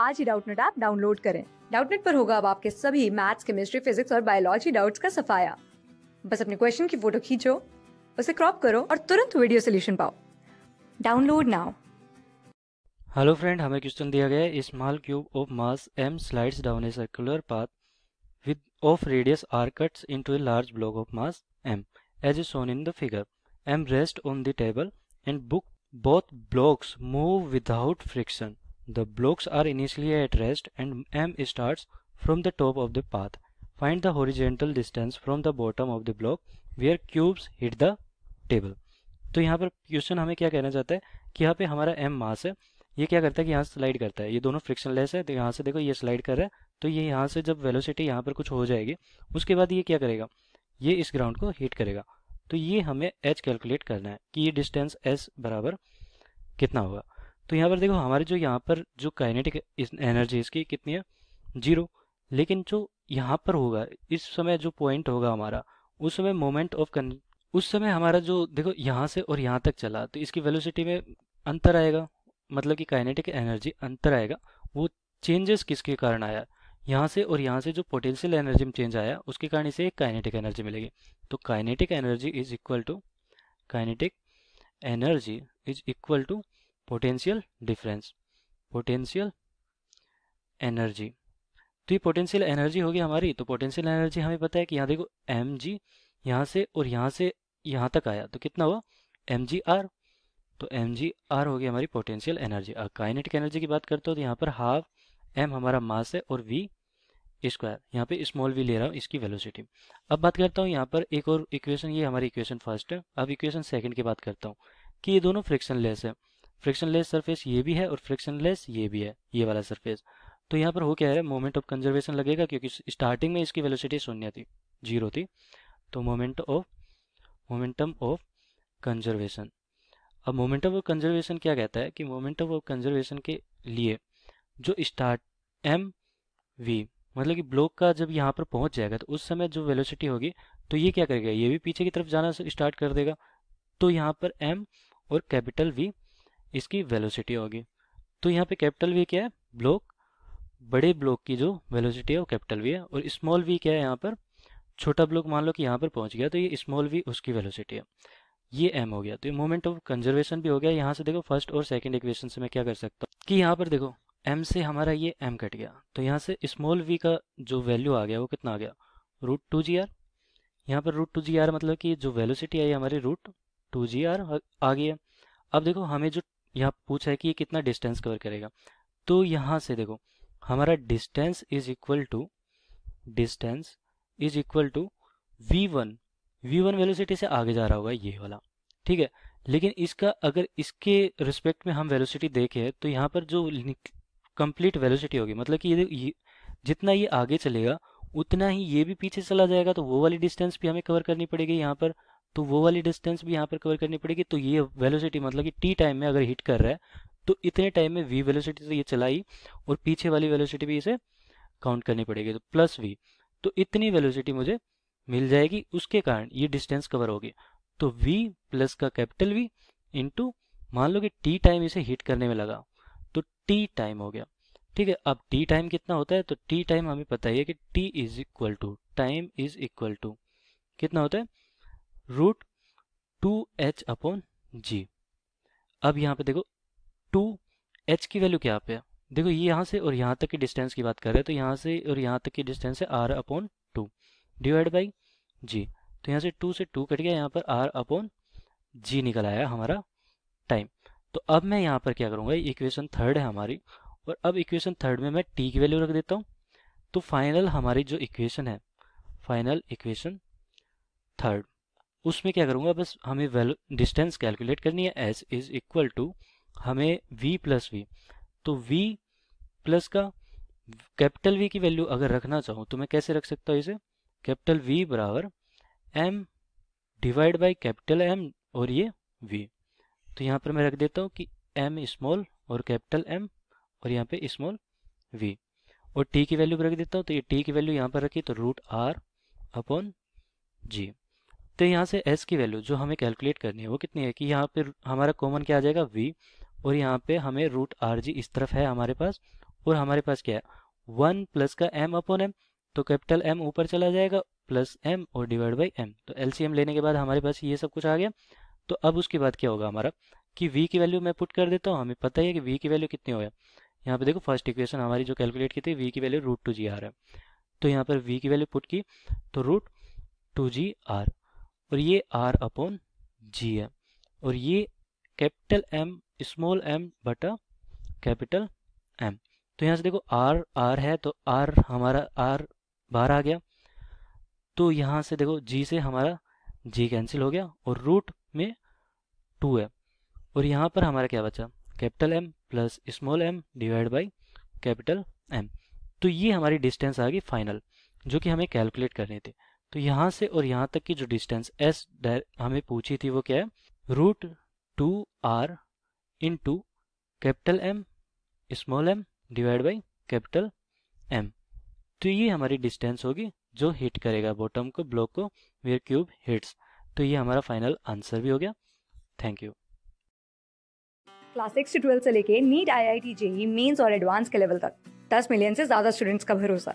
आज ही Doubtnut app download करें डाउटनेट पर होगा अब आपके सभी मैथ्स केमिस्ट्री फिजिक्स और बायोलॉजी डाउट्स का सफाया बस अपने क्वेश्चन की फोटो खींचो उसे क्रॉप करो और तुरंत वीडियो सोल्यूशन पाओ डाउनलोड नाउ हेलो फ्रेंड हमें क्वेश्चन दिया गया है small cube of mass M slides down a circular path with of radius R cuts into a large block of mass M as is shown in the figure M rest on the table and book both blocks move without friction The blocks are initially at rest and M starts from the top of the path. Find the horizontal distance from the bottom of the block where cubes hit the table. तो यहाँ पर question हमें क्या कहना चाहता है कि यहाँ पे हमारा एम मास है ये क्या करता है कि यहाँ से स्लाइड करता है ये दोनों फ्रिक्शन लेस है तो यहाँ से देखो ये स्लाइड कर रहा है तो ये यहाँ से जब वेलोसिटी यहाँ पर कुछ हो जाएगी उसके बाद ये क्या करेगा ये इस ग्राउंड को हीट करेगा तो ये हमें एच कैलकुलेट करना है कि ये डिस्टेंस s बराबर कितना होगा तो यहाँ पर देखो हमारे जो यहाँ पर जो काइनेटिक एनर्जी इसकी कितनी है जीरो लेकिन जो यहाँ पर होगा इस समय जो पॉइंट होगा हमारा उस समय मोमेंट ऑफ उस समय हमारा जो देखो यहाँ से और यहाँ तक चला तो इसकी वेलोसिटी में अंतर आएगा मतलब कि काइनेटिक एनर्जी अंतर आएगा वो चेंजेस किसके कारण आया यहाँ से और यहाँ से जो पोटेंशियल एनर्जी में चेंज आया उसके कारण इसे एक काइनेटिक एनर्जी मिलेगी तो kinetic energy is equal to kinetic energy is equal to potential difference potential energy तो ये पोटेंशियल एनर्जी होगी हमारी तो पोटेंशियल एनर्जी हमें पता है कि यहाँ देखो एम जी यहाँ से और यहाँ से यहाँ तक आया तो कितना हुआ एम जी आर तो एम जी आर होगी हमारी पोटेंशियल एनर्जी अगर काइनेटिक एनर्जी की बात करते हो तो यहाँ पर हाफ एम हमारा मास है और वी स्क्वायर यहाँ पे स्मॉल वी ले रहा हूँ इसकी वेलोसिटी अब बात करता हूँ यहाँ पर एक और इक्वेशन ये हमारी इक्वेशन फर्स्ट है अब इक्वेशन सेकंड की बात करता हूँ कि ये दोनों फ्रिक्शन लेस है लेस सरफेस ये भी है और लेस ये भी है ये वाला सरफेस तो यहाँ पर हो क्या है मोमेंट ऑफ कंजर्वेशन लगेगा क्योंकि स्टार्टिंग में इसकी वेलोसिटी शून्य थी जीरो थी तो moment of momentum of conservation अब मोमेंटम ऑफ कंजर्वेशन क्या कहता है कि मोमेंटम ऑफ कंजर्वेशन के लिए जो स्टार्ट एम वी मतलब कि ब्लॉक का जब यहाँ पर पहुँच जाएगा तो उस समय जो वेलोसिटी होगी तो ये क्या करेगा ये भी पीछे की तरफ जाना स्टार्ट कर देगा तो यहाँ पर एम और कैपिटल वी इसकी वेलोसिटी होगी तो यहाँ पे कैपिटल वी क्या है ब्लॉक बड़े ब्लॉक की जो वेलोसिटी है वो कैपिटल वी है और स्मॉल वी क्या है यहाँ पर छोटा ब्लॉक मान लो कि यहाँ पर पहुँच गया तो ये स्मॉल वी उसकी वेलोसिटी है ये एम हो गया तो ये मोमेंट ऑफ कंजर्वेशन भी हो गया यहाँ से देखो फर्स्ट और सेकेंड इक्वेशन से मैं क्या कर सकता हूँ कि यहाँ पर देखो एम से हमारा ये एम कट गया तो यहाँ से स्मॉल वी का जो वैल्यू आ गया वो कितना आ गया रूट टू जी आर यहाँ पर रूट टू जी आर मतलब कि जो वेलोसिटी आई हमारी रूट टू जी आर आ गई है अब देखो हमें जो यहाँ पूछा है कि ये कितना डिस्टेंस कवर करेगा तो यहाँ से देखो हमारा distance is equal to distance is equal to V one V one velocity से आगे जा रहा होगा ये वाला ठीक है लेकिन इसका अगर इसके रिस्पेक्ट में हम वेलोसिटी देखें तो यहाँ पर जो कंप्लीट वेलोसिटी होगी मतलब कि ये, ये जितना ये आगे चलेगा उतना ही ये भी पीछे चला जाएगा तो वो वाली डिस्टेंस भी हमें कवर करनी पड़ेगी यहाँ पर तो वो वाली डिस्टेंस भी यहाँ पर कवर करनी पड़ेगी तो ये वेलोसिटी मतलब कि टी टाइम में अगर हिट कर रहा है तो इतने टाइम में वी वेलोसिटी से ये चलाई और पीछे वाली वेलोसिटी भी इसे काउंट करनी पड़ेगी तो प्लस वी तो इतनी वेलोसिटी मुझे मिल जाएगी उसके कारण ये डिस्टेंस कवर होगी तो वी प्लस का कैपिटल वी इंटू मान लो कि टी टाइम इसे हिट करने में लगा तो टी टाइम हो गया ठीक है अब टी टाइम कितना होता है तो टी टाइम हमें पता ही है कि T is equal to time is equal to कितना होता है root two H upon G अब यहाँ पे देखो टू एच की वैल्यू क्या पे है देखो ये यहाँ से और यहाँ तक की डिस्टेंस की बात कर रहे हैं तो यहाँ से और यहाँ तक की डिस्टेंस है R upon two divide by G तो यहाँ से टू से टू कट गया यहाँ पर आर अपॉन जी निकल आया हमारा टाइम तो अब मैं यहाँ पर क्या करूँगा इक्वेशन थर्ड है हमारी और अब इक्वेशन थर्ड में मैं टी की वैल्यू रख देता हूँ तो फाइनल हमारी जो इक्वेशन है फाइनल इक्वेशन थर्ड उसमें क्या करूँगा बस हमें वैल्यू डिस्टेंस कैलकुलेट करनी है एस इज इक्वल टू हमें वी प्लस वी तो वी प्लस का कैपिटल वी की वैल्यू अगर रखना चाहूँ तो मैं कैसे रख सकता हूँ इसे कैपिटल वी बराबर M divide by capital M और ये वी तो यहाँ पर मैं रख देता हूँ कि एम स्मॉल और कैपिटल एम और यहाँ पे स्मॉल वी और टी की वैल्यू रख देता हूँ तो ये टी की वैल्यू यहाँ पर रखी तो रूट आर अपॉन जी तो यहाँ से एस की वैल्यू जो हमें कैलकुलेट करनी है वो कितनी है कि यहाँ पर हमारा कॉमन क्या आ जाएगा वी और यहाँ पे हमें रूट आर जी इस तरफ है हमारे पास और हमारे पास क्या है वन प्लस का एम अपॉन एम तो कैपिटल एम ऊपर चला जाएगा प्लस एम और डिवाइड बाई एम तो एम लेने के बाद हमारे पास ये सब कुछ आ गया तो अब उसके बाद क्या होगा हमारा कि वी की वैल्यू मैं पुट कर देता हूँ हमें पता ही है कि वी की वैल्यू कितनी हो है यहाँ पे देखो फर्स्ट इक्वेशन हमारी जो कैलकुलेट की थी वी की value root two G R है तो यहाँ पर वी की वैल्यू पुट की तो रूट टू जी आर और ये आर अपॉन जी है और ये कैपिटल एम स्मॉल एम बटा कैपिटल एम तो यहाँ से देखो आर आर है तो आर हमारा आर बाहर आ गया तो यहाँ से देखो जी से हमारा जी कैंसिल हो गया और रूट में टू है और यहाँ पर हमारा क्या बचा capital M plus small M divide by capital M तो ये हमारी डिस्टेंस आ गई फाइनल जो कि हमें कैलकुलेट करनी थी तो यहाँ से और यहाँ तक की जो डिस्टेंस एस हमें पूछी थी वो क्या है root two R into capital M small M divide by capital M तो ये हमारी डिस्टेंस होगी जो हिट करेगा बॉटम को ब्लॉक को वेयर क्यूब हिट्स तो ये हमारा फाइनल आंसर भी हो गया thank you class six twelfth से लेके NEET I I T JEE Mains और एडवांस के लेवल तक दस मिलियन से ज्यादा स्टूडेंट्स का भरोसा